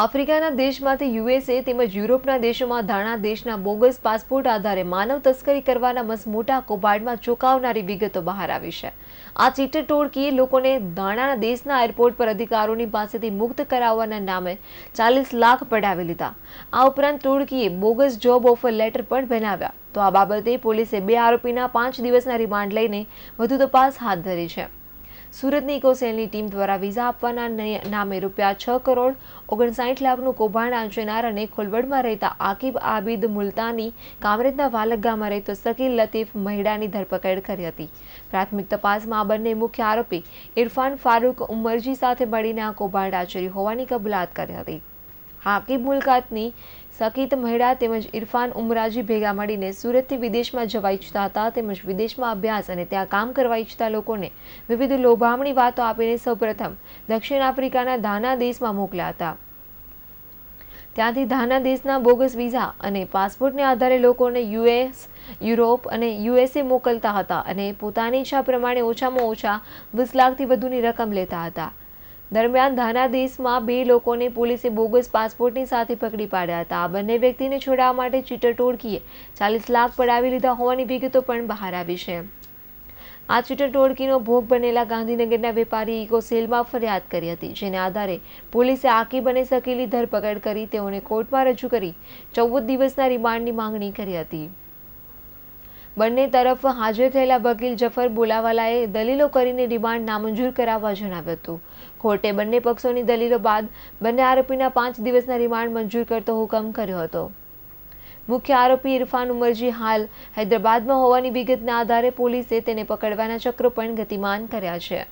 આફ્રિકાના દેશમાંથી યુએસએ તેમજ યુરોપના દેશોમાં ધાણા દેશના બોગસ પાસપોર્ટ આધારે માનવ તસ્કરી કરવાના મસ મોટા કૌભાંડમાં ચોંકાવનારી વિગતો બહાર આવી છે આ ચીટર ટોળકીએ લોકોને ધાણાના દેશના એરપોર્ટ પર અધિકારોની પાસેથી મુક્ત કરાવવાના નામે ચાલીસ લાખ પડાવી લીધા આ ઉપરાંત ટોળકીએ બોગસ જોબ ઓફર લેટર પણ બનાવ્યા તો આ બાબતે પોલીસે બે આરોપીના પાંચ દિવસના રિમાન્ડ લઈને વધુ તપાસ હાથ ધરી છે સુરતની ઇકોસેલની ટીમ દ્વારા વિઝા આપવાના નામે રૂપિયા છ કરોડ ઓગણસાઠ લાખનું કૌભાંડ આંચનાર અને ખોલવડમાં રહેતા આકિબ આબિદ મુલતાની કામરેજના વાલક ગામમાં રહેતો સકીલ લતીફ મહિડાની ધરપકડ કરી હતી પ્રાથમિક તપાસમાં બંને મુખ્ય આરોપી ઇરફાન ફારૂક ઉમરજી સાથે મળીને આ કૌભાંડ આચર્યું હોવાની કબૂલાત કરી હતી હાકી મુલકાતની સકીત મહેડા તેમજ ઇરફાન ઉમરાજી ભેગા મળીને સુરતથી વિદેશમાં જવા ઈચ્છતા હતા તેમજ વિદેશમાં અભ્યાસ અને ત્યાં કામ કરવા ઈચ્છતા લોકોને વિવિધ લોભામણી વાતો આપીને સૌપ્રથમ દક્ષિણ આફ્રિકાના ધાના દેશમાં મોકલ્યા હતા ત્યાંથી ધાના દેશના બોગસ વિઝા અને પાસપોર્ટને આધારે લોકોને યુએસ યુરોપ અને યુએસએ મોકલતા હતા અને પોતાની ઈચ્છા પ્રમાણે ઓછામાં ઓછા વીસ લાખથી વધુની રકમ લેતા હતા દરમિયાન ધાનાધીશમાં બે લોકોને પોલીસે બોગસ પાસપોર્ટની સાથે પકડી પાડ્યા હતા આ બંને વ્યક્તિને છોડાવવા માટે ચીટર ટોળકીએ ચાલીસ લાખ પડાવી લીધા હોવાની વિગતો પણ બહાર આવી છે આ ચીટર ટોળકીનો ભોગ બનેલા ગાંધીનગરના વેપારી ઇકો સેલમાં ફરિયાદ કરી હતી જેના આધારે પોલીસે આકીબ બની શકેલી ધરપકડ કરી તેઓને કોર્ટમાં રજૂ કરી ચૌદ દિવસના રિમાન્ડની માંગણી કરી હતી બંને તરફ હાજર થયેલા વકીલ જફર બોલાવાલાએ દલીલો કરીને રિમાન્ડ નામંજૂર કરાવવા જણાવ્યું હતું કોર્ટે બંને પક્ષોની દલીલો બાદ બંને આરોપીના પાંચ દિવસના રિમાન્ડ મંજૂર કરતો હુકમ કર્યો હતો મુખ્ય આરોપી ઇરફાન ઉમરજી હાલ હૈદરાબાદમાં હોવાની વિગતના આધારે પોલીસે તેને પકડવાના ચક્રો પણ ગતિમાન કર્યા છે